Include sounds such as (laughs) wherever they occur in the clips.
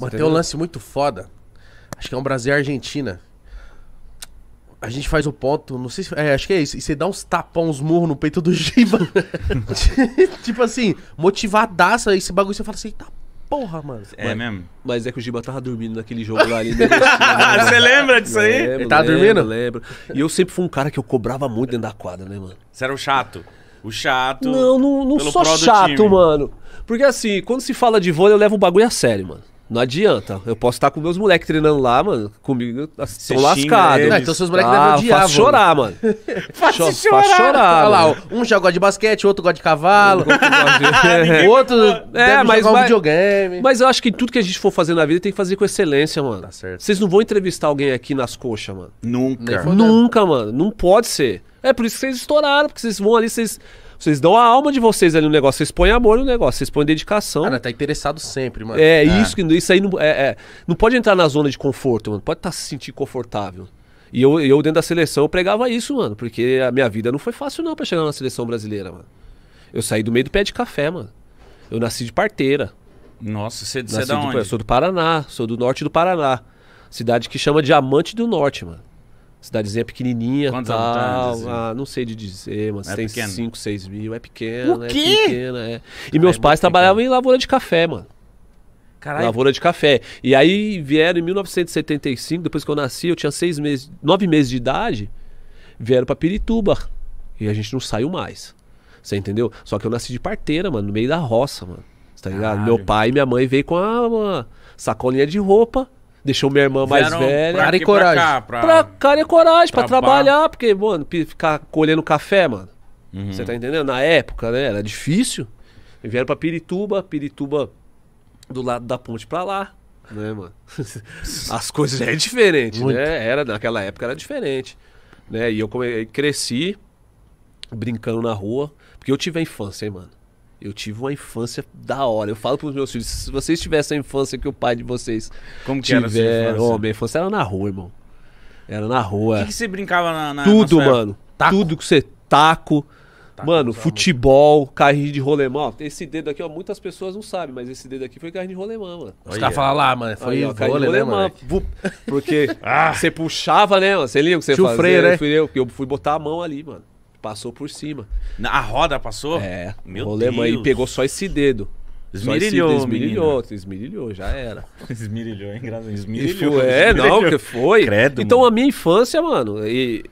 Mano, tem um lance muito foda. Acho que é um Brasil e Argentina. A gente faz o ponto, não sei se. É, acho que é isso. E você dá uns tapão, uns murros no peito do (laughs) Giba. (laughs) tipo assim, motivadaça. Esse bagulho você fala assim, tá porra, mano. É mano, mesmo? Mas é que o Giba tava dormindo naquele jogo lá ali. Né? (laughs) Você lembra disso aí? Lembro, Ele tava lembro, dormindo? Lembro. E eu sempre fui um cara que eu cobrava muito dentro da quadra, né, mano? Você era o chato. O chato. Não, não, não sou chato, mano. Porque assim, quando se fala de vôlei, eu levo o bagulho a sério, mano. Não adianta. Eu posso estar com meus moleques treinando lá, mano. Comigo estão lascados. Não, então seus moleques ah, devem odiar, faz chorar, mano. (laughs) faz Cho chorar. Faz chorar. Olha lá, um já gosta de basquete, outro gosta de cavalo, (laughs) outro gosta de... (laughs) é, é mas, jogar um videogame. Mas eu acho que tudo que a gente for fazer na vida tem que fazer com excelência, mano. Tá certo. Vocês não vão entrevistar alguém aqui nas coxas, mano. Nunca. Nunca, mano. Não pode ser. É por isso que vocês estouraram, porque vocês vão ali, vocês. Vocês dão a alma de vocês ali no negócio, vocês põem amor no negócio, vocês põem dedicação. Cara, ah, tá interessado sempre, mano. É, é. isso que isso aí não, é, é, não pode entrar na zona de conforto, mano. Pode estar tá se sentir confortável. E eu, eu, dentro da seleção, eu pregava isso, mano, porque a minha vida não foi fácil, não, pra chegar na seleção brasileira, mano. Eu saí do meio do pé de café, mano. Eu nasci de parteira. Nossa, você, é da onde? Eu sou do Paraná, sou do norte do Paraná. Cidade que chama Diamante do Norte, mano. Cidadezinha pequenininha. Quantos tá, tal, ah, não sei de dizer, mas é tem 5, 6 mil. É pequena. O é quê? É pequena, é. E ah, meus é pais trabalhavam pequeno. em lavoura de café, mano. Caralho. Lavoura de café. E aí vieram em 1975, depois que eu nasci, eu tinha seis meses, nove meses de idade, vieram para Pirituba. E a gente não saiu mais. Você entendeu? Só que eu nasci de parteira, mano, no meio da roça, mano. Tá ligado? Meu pai e minha mãe veio com a, uma sacolinha de roupa Deixou minha irmã mais velha. Pra cara e coragem. Pra, cá, pra... pra cara e coragem, pra, pra trabalhar, porque, mano, ficar colhendo café, mano. Uhum. Você tá entendendo? Na época, né? Era difícil. E vieram pra Pirituba, Pirituba do lado da ponte pra lá, né, mano? (laughs) As coisas já é diferente, né? Muito. né? Era, naquela época era diferente. Né? E eu come... cresci brincando na rua, porque eu tive a infância, hein, mano? Eu tive uma infância da hora. Eu falo para os meus filhos, se vocês tivessem a infância que o pai de vocês Como que tiver, era a sua infância? Oh, minha infância era na rua, irmão. Era na rua. O que, que você brincava na, na Tudo, mano. Taco. Tudo que você taco. taco mano, futebol, carrinho de rolemão. esse dedo aqui, ó, muitas pessoas não sabem, mas esse dedo aqui foi carrinho de rolemão, mano. Os caras falam lá, ah, mano, foi Aí, ó, carrinho de rolemão. Né, porque (laughs) ah. você puxava, né, mano? Você lembra o que você Chufrei, fazia? Né? eu, eu fui botar a mão ali, mano. Passou por cima. A roda passou? É. Meu rolê, Deus. E pegou só esse dedo. Esmirilhou, esmirilhou, esmirilhou, já era. (laughs) esmirilhou, é engraçado. Esmirilhou. é, esmirilhou. não, que foi. Credo, então mano. a minha infância, mano, e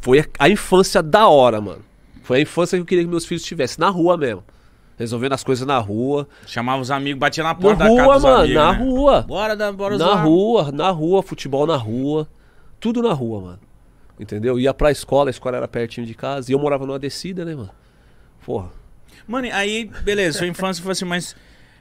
foi a, infância da hora, mano. Foi a infância que eu queria que meus filhos tivessem, na rua mesmo. Resolvendo as coisas na rua. Chamava os amigos, batia na porta na rua, da casa mano, amigos, Na rua, mano, na rua. Bora, bora Na rua, na rua, futebol na rua. Tudo na rua, mano. Entendeu? Ia pra escola, a escola era pertinho de casa. E eu morava numa descida, né, mano? Porra. Mano, aí, beleza, sua infância foi assim, mas.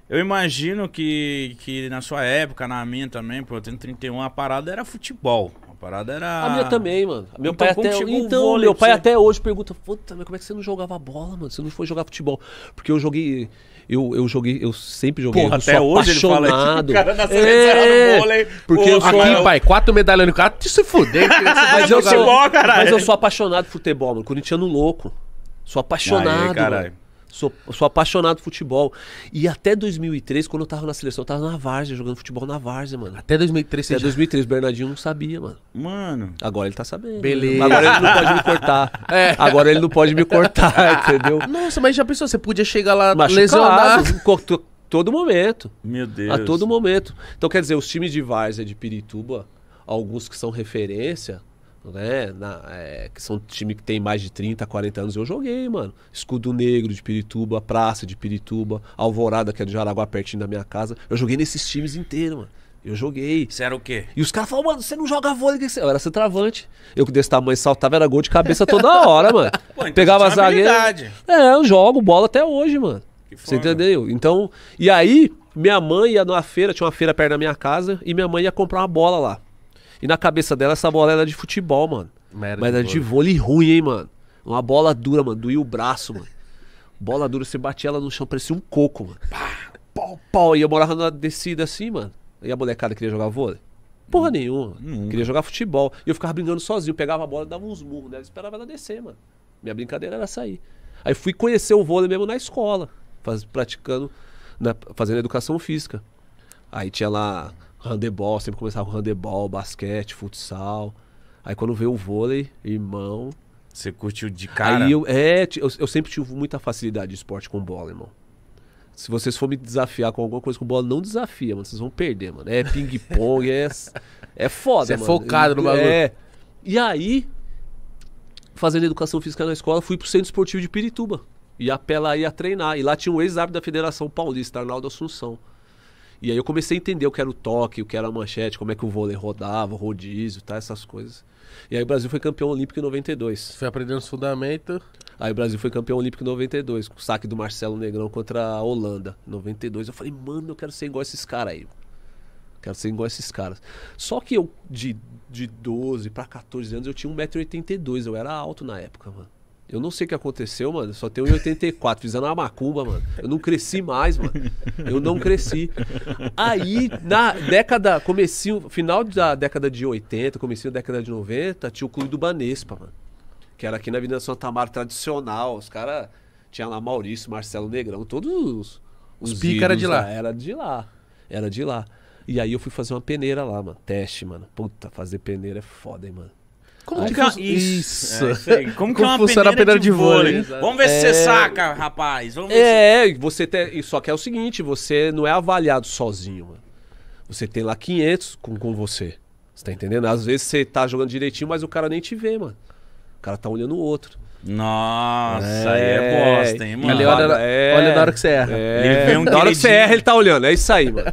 Eu imagino que, que na sua época, na minha também, pô, eu tenho 31, a parada era futebol parada era. A minha também, mano. Meu então, pai até. Então, vôlei, meu pai você... até hoje pergunta: Puta, mas como é que você não jogava bola, mano? Você não foi jogar futebol? Porque eu joguei. Eu, eu joguei, eu sempre joguei. Porra, eu até hoje apaixonado. ele fala cara na seleção é, no vôlei. Porque eu sou... aqui, pai, quatro medalhas no cara, se fuder. mas, eu sou, mas eu sou apaixonado por futebol, mano. Corintiano louco. Sou apaixonado. Aí, caralho. Sou, sou apaixonado por futebol. E até 2003, quando eu tava na seleção, eu tava na Várzea, jogando futebol na Várzea, mano. Até 2003, Até já... 2003, Bernardinho não sabia, mano. Mano. Agora ele tá sabendo. Beleza. Agora ele não pode me cortar. (laughs) É. Agora ele não pode me cortar, (laughs) entendeu? Nossa, mas já pensou, você podia chegar lá lesionado lesionado. (laughs) Todo momento. Meu Deus. A todo momento. Então, quer dizer, os times de Várzea, de Pirituba, alguns que são referência, né? Na, é, que são time que tem mais de 30, 40 anos. Eu joguei, mano. Escudo Negro de Pirituba, Praça de Pirituba, Alvorada, que é de Jaraguá, pertinho da minha casa. Eu joguei nesses times inteiros, mano. Eu joguei. Você era o quê? E os caras falaram, mano, você não joga vôlei. Que você... Eu era centroavante. Eu que desse tamanho saltava, era gol de cabeça toda (laughs) hora, mano. Pô, então Pegava zagueiro. É, eu jogo bola até hoje, mano. Que você entendeu? Então, e aí, minha mãe ia numa feira, tinha uma feira perto da minha casa, e minha mãe ia comprar uma bola lá. E na cabeça dela essa bola era de futebol, mano. Merda Mas era de vôlei ruim, hein, mano. Uma bola dura, mano. Doía o braço, mano. Bola dura, você batia ela no chão, parecia um coco, mano. Pá, pau, pau. E eu morava na descida assim, mano. E a molecada queria jogar vôlei? Porra hum. nenhuma. Hum. Queria jogar futebol. E eu ficava brincando sozinho. Pegava a bola, dava uns murros nela, né? esperava ela descer, mano. Minha brincadeira era sair. Aí fui conhecer o vôlei mesmo na escola, faz, praticando, na, fazendo educação física. Aí tinha lá handebol, sempre começava com handebol, basquete, futsal. Aí quando veio o vôlei, irmão. Você curtiu de cara? Aí eu, é, eu, eu sempre tive muita facilidade de esporte com bola, irmão. Se vocês forem me desafiar com alguma coisa com bola, não desafia, mano. Vocês vão perder, mano. É ping-pong, é, é foda, Você é mano. Você é focado no é, bagulho. É. E aí, fazendo educação física na escola, fui pro centro esportivo de Pirituba. e a Pela ia treinar. E lá tinha um ex-árbitro da Federação Paulista, Arnaldo Assunção. E aí eu comecei a entender o que era o toque, o que era a manchete, como é que o vôlei rodava, o rodízio, tá, essas coisas. E aí o Brasil foi campeão olímpico em 92. Foi aprendendo os fundamentos. Aí o Brasil foi campeão olímpico em 92, com o saque do Marcelo Negrão contra a Holanda. 92. Eu falei, mano, eu quero ser igual esses caras aí. Quero ser igual esses caras. Só que eu, de, de 12 para 14 anos, eu tinha 1,82m. Eu era alto na época, mano. Eu não sei o que aconteceu, mano. só tenho 84, fizeram uma macumba, mano. Eu não cresci mais, mano. Eu não cresci. Aí, na década, comecinho, final da década de 80, comecinho da década de 90, tinha o clube do Banespa, mano. Que era aqui na Avenida Santa Mar tradicional. Os caras. Tinha lá Maurício, Marcelo Negrão, todos os. Os, os pica era de lá. lá. Era de lá. Era de lá. E aí eu fui fazer uma peneira lá, mano. Teste, mano. Puta, fazer peneira é foda, hein, mano. Como ah, que é isso? isso. É, é como, como que é uma é peneira, peneira de, de vôlei? vôlei. É. Vamos ver é... se você saca, rapaz. Vamos é, se... você tem... só que é o seguinte, você não é avaliado sozinho. Você tem lá 500 com, com você. Você tá entendendo? Às vezes você tá jogando direitinho, mas o cara nem te vê, mano. O cara tá olhando o outro. Nossa, aí é, é bosta, hein, mano? Ele olha, é, olha na hora que você erra. É. Ele vê um na hora que você erra, ele tá olhando. É isso aí, mano.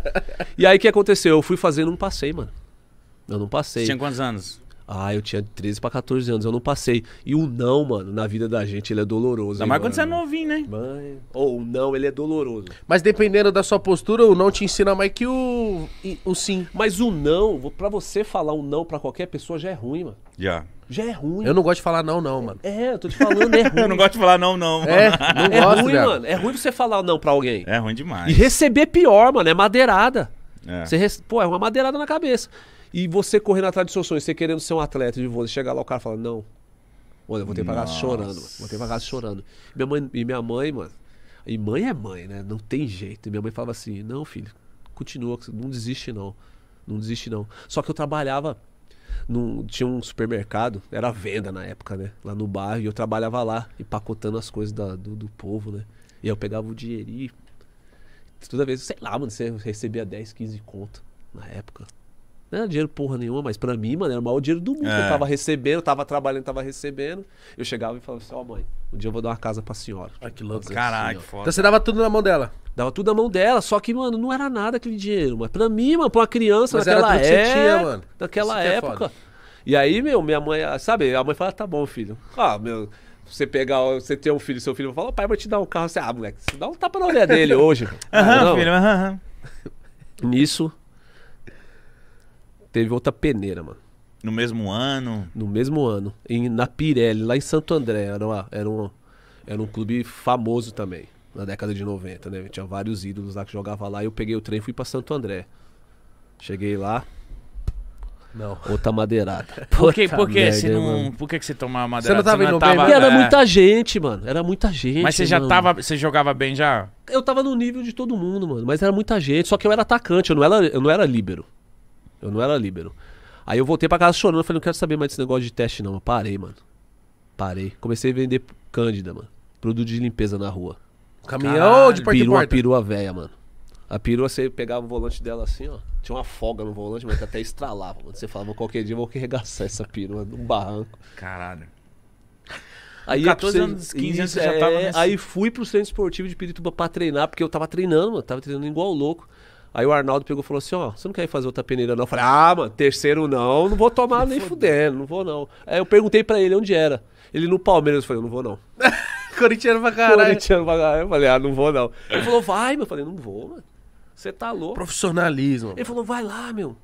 e aí o que aconteceu? Eu fui fazendo um passeio, mano. Eu não passei. Tinha quantos anos? Ah, eu tinha 13 para 14 anos, eu não passei. E o não, mano, na vida da gente, ele é doloroso. Ainda mais quando você é novinho, né? Ou o não, ele é doloroso. Mas dependendo da sua postura, o não te ensina mais que o, o sim. Mas o não, para você falar um não para qualquer pessoa já é ruim, mano. Já. Yeah. Já é ruim. Eu não gosto de falar não, não, mano. É, eu tô te falando, é ruim. (laughs) eu não gosto de falar não, não. É, mano. É, não é gosto, ruim, já. mano. É ruim você falar não pra alguém. É ruim demais. E receber pior, mano, é madeirada. É. Você, pô, é uma madeirada na cabeça. E você correndo atrás dos seus sonhos, você querendo ser um atleta de vôlei, chegar lá o cara fala, não. Olha, eu vou ter pra casa chorando. vou ter pra casa chorando. E minha mãe, e minha mãe, mano. E mãe é mãe, né? Não tem jeito. E minha mãe falava assim, não, filho, continua, não desiste não. Não desiste não. Só que eu trabalhava. Num, tinha um supermercado, era venda na época, né? Lá no bairro, e eu trabalhava lá, empacotando as coisas da, do, do povo, né? E eu pegava o dinheirinho. Toda vez, sei lá, mano, você recebia 10, 15 conto na época. Não era dinheiro porra nenhuma, mas pra mim, mano, era o maior dinheiro do mundo. É. Eu tava recebendo, tava trabalhando, tava recebendo. Eu chegava e falava assim, ó, oh, mãe, um dia eu vou dar uma casa pra senhora. Ai, que louco. Caralho, que foda. Então você dava tudo na mão dela? Dava tudo na mão dela, só que, mano, não era nada aquele dinheiro. Mas pra mim, mano, pra uma criança, mas naquela era época. Tinha, mano. Naquela Isso é época. É e aí, meu, minha mãe, sabe, a mãe fala, tá bom, filho. Ah, meu você pegar, você ter um filho, seu filho fala, pai, vou te dar um carro. Você, ah, moleque, você dá um tapa na orelha dele hoje. (laughs) Aham, uhum, filho, aham. Uhum. Nisso, teve outra peneira, mano. No mesmo ano? No mesmo ano. Em, na Pirelli, lá em Santo André. Era, uma, era, um, era um clube famoso também, na década de 90, né? Tinha vários ídolos lá que jogava lá. E eu peguei o trem e fui pra Santo André. Cheguei lá. Não. Outra madeirada. (laughs) Por que, por que você não. Por que, que você tomava madeirada? Você não tava você não indo tava, bem? Era é... muita gente, mano. Era muita gente. Mas você já tava. Você jogava bem já? Eu tava no nível de todo mundo, mano. Mas era muita gente. Só que eu era atacante, eu não era, eu não era líbero. Eu não era líbero. Aí eu voltei pra casa chorando, falei, não quero saber mais desse negócio de teste não. Eu parei, mano. Parei. Comecei a vender Cândida, mano. Produto de limpeza na rua. Caminhão Caralho, de porta perua, porta. perua velha, mano. A perua, você pegava o volante dela assim, ó. Tinha uma folga no volante, mas até estralava, mano. Você falava, qualquer dia eu vou arregaçar essa perua num barranco. Caralho. Aí, 14 anos, 15 anos, você já tava é, nesse... Aí fui pro centro esportivo de Pirituba pra treinar, porque eu tava treinando, mano. Tava treinando igual louco. Aí o Arnaldo pegou e falou assim: Ó, oh, você não quer ir fazer outra peneira, não? Eu falei: Ah, mano, terceiro não, não vou tomar nem fudendo, não vou não. Aí eu perguntei pra ele onde era. Ele no Palmeiras, eu falei: Eu não vou não. (laughs) Corintiano pra caralho. Corintiano pra caralho. Eu falei: Ah, não vou não. Ele falou: Vai, meu. Eu falei: Não vou, mano. Você tá louco. Profissionalismo. Ele falou: Vai lá, meu.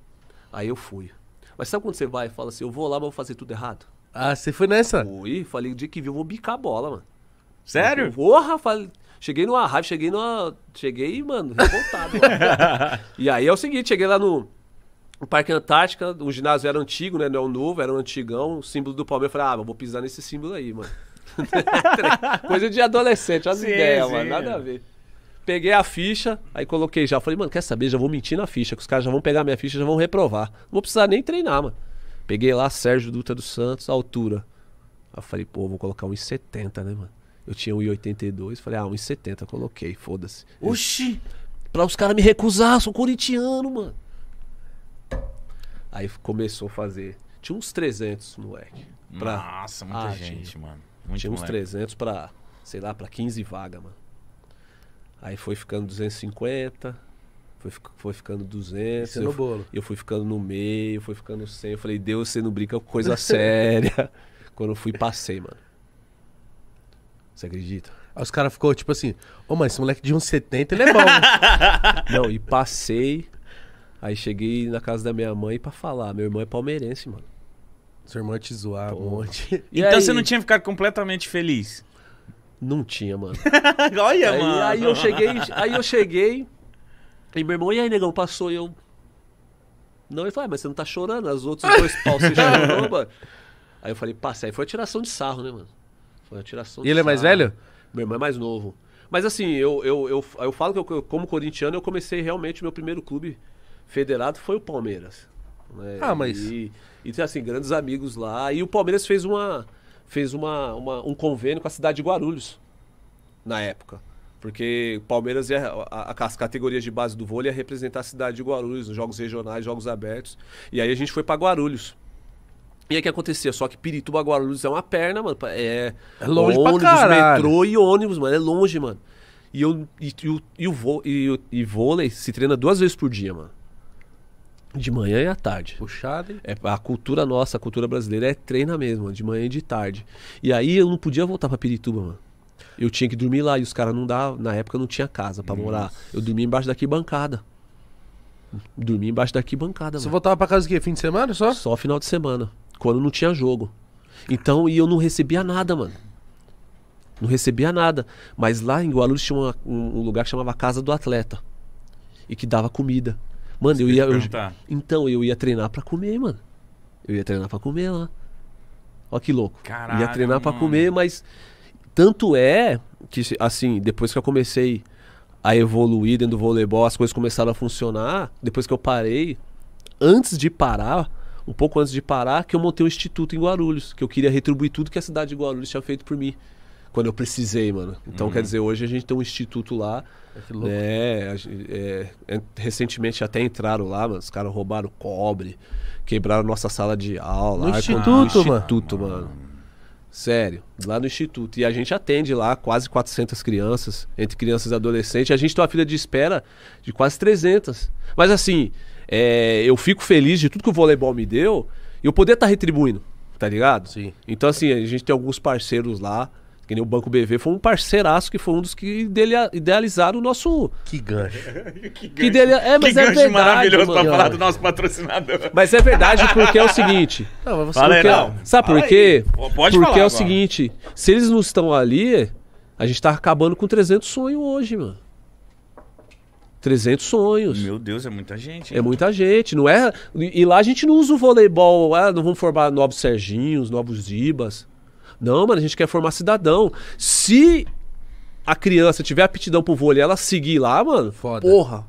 Aí eu fui. Mas sabe quando você vai e fala assim: Eu vou lá, mas vou fazer tudo errado? Ah, você foi nessa? Fui, falei: O dia que viu, eu vou bicar a bola, mano. Sério? Porra, falei. Cheguei numa raiva, cheguei numa. Cheguei, mano, revoltado. (laughs) e aí é o seguinte, cheguei lá no, Parque Antártica, o ginásio era antigo, né? Não é o novo, era um antigão, o símbolo do Palmeiras. Eu falei, ah, vou pisar nesse símbolo aí, mano. (laughs) Coisa de adolescente, olha as ideias, mano. Nada a ver. Peguei a ficha, aí coloquei já. Falei, mano, quer saber? Já vou mentir na ficha, que os caras já vão pegar minha ficha já vão reprovar. Não vou precisar nem treinar, mano. Peguei lá Sérgio Dutra dos Santos, altura. Aí eu falei, pô, vou colocar 1,70, né, mano? Eu tinha 1,82, falei, ah, 1,70, coloquei, foda-se. Oxi! Pra os caras me recusar, sou corintiano, mano. Aí começou a fazer. Tinha uns 300, no Pra... Nossa, muita ah, gente, tinha. mano. Muito tinha uns moleque. 300 pra, sei lá, pra 15 vagas, mano. Aí foi ficando 250, foi, foi ficando 200. eu, no bolo. eu fui ficando no meio, foi ficando 100. Eu falei, Deus, você não brinca com coisa (laughs) séria. Quando eu fui, passei, mano. Você acredita? Aí os caras ficou tipo assim, ô, oh, mas esse moleque de 170 ele é bom. (laughs) não, e passei. Aí cheguei na casa da minha mãe pra falar. Meu irmão é palmeirense, mano. Seu irmão ia te zoar um monte. (laughs) então aí? você não tinha ficado completamente feliz? Não tinha, mano. (laughs) Olha, aí, mano. Aí eu cheguei, aí eu cheguei. E meu irmão, e aí, negão, passou e eu. Não, ele falou, ah, mas você não tá chorando, as outros dois pau, você chorou, mano. Aí eu falei, passei, aí foi tiração de sarro, né, mano? Foi tiração E ele é mais velho? Meu irmão é mais novo. Mas assim, eu, eu, eu, eu falo que eu, como corintiano, eu comecei realmente, meu primeiro clube federado foi o Palmeiras. Né? Ah, mas... E, e tem, assim, grandes amigos lá. E o Palmeiras fez, uma, fez uma, uma um convênio com a cidade de Guarulhos, na época. Porque o Palmeiras ia, a, a, as categorias de base do vôlei ia representar a cidade de Guarulhos, nos jogos regionais, jogos abertos. E aí a gente foi para Guarulhos. E aí o que acontecia? Só que Pirituba, Guarulhos é uma perna, mano. É, é longe ônibus, pra caralho. metrô e ônibus, mano. É longe, mano. E eu e, e, e, o vô, e, e vôlei se treina duas vezes por dia, mano. De manhã e à tarde. Puxado, hein? É, a cultura nossa, a cultura brasileira é treina mesmo, mano, de manhã e de tarde. E aí eu não podia voltar pra Pirituba, mano. Eu tinha que dormir lá e os caras não dá, na época não tinha casa para morar. Eu dormia embaixo daqui bancada. Dormia embaixo daqui bancada, Você voltava pra casa o quê? Fim de semana só? Só final de semana. Quando não tinha jogo. Então, e eu não recebia nada, mano. Não recebia nada. Mas lá em Guarulhos tinha uma, um, um lugar que chamava Casa do Atleta. E que dava comida. Mano, Você eu ia. Eu, então, eu ia treinar pra comer, mano. Eu ia treinar pra comer lá. Ó que louco. Caralho, ia treinar para comer, mas tanto é que assim, depois que eu comecei a evoluir dentro do voleibol, as coisas começaram a funcionar, depois que eu parei, antes de parar, um pouco antes de parar, que eu montei um instituto em Guarulhos, que eu queria retribuir tudo que a cidade de Guarulhos tinha feito por mim. Quando eu precisei, mano. Então, uhum. quer dizer, hoje a gente tem um instituto lá. É, né, é, é, recentemente até entraram lá, mano. Os caras roubaram cobre, quebraram nossa sala de aula. No lá, instituto, mano. instituto, mano. Sério, lá no instituto. E a gente atende lá quase 400 crianças, entre crianças e adolescentes. A gente tem uma fila de espera de quase 300. Mas assim, é, eu fico feliz de tudo que o voleibol me deu e eu poder estar tá retribuindo, tá ligado? Sim. Então, assim, a gente tem alguns parceiros lá. Que nem o Banco BV foi um parceiraço que foi um dos que idealizaram o nosso. Que gancho. (laughs) que gancho, que idealiza... é, mas que é gancho verdade, maravilhoso mano. pra falar do nosso patrocinador. Mas é verdade porque é o seguinte. (laughs) Não, você Fala porque... não. Sabe Fala por quê? Aí. Pode porque falar, é o agora. seguinte: se eles não estão ali, a gente tá acabando com 300 sonhos hoje, mano. 300 sonhos. Meu Deus, é muita gente. É hein? É muita gente. Não é? E lá a gente não usa o voleibol. Ah, não vamos formar novos Serginhos, novos Zibas. Não, mano, a gente quer formar cidadão. Se a criança tiver aptidão pro vôlei ela seguir lá, mano, Foda. porra.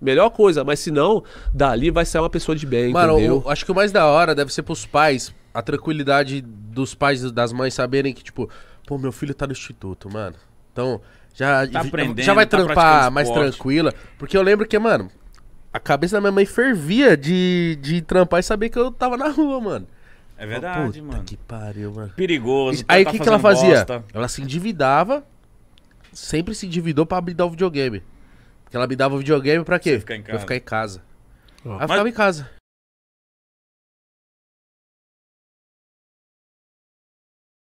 Melhor coisa, mas se não, dali vai ser uma pessoa de bem, mano, entendeu? Eu acho que o mais da hora deve ser pros pais, a tranquilidade dos pais das mães saberem que, tipo, pô, meu filho tá no instituto, mano. Então, já, tá já vai tá trampar mais tranquila. Porque eu lembro que, mano, a cabeça da minha mãe fervia de, de trampar e saber que eu tava na rua, mano. É verdade, Puta mano. Que pariu, mano. Perigoso. Aí tá o tá que, que ela fazia? Bosta. Ela se endividava, sempre se endividou pra me dar o videogame. Porque ela me dava o videogame pra quê? Pra ficar em casa. Ah. Aí mas... ficava em casa.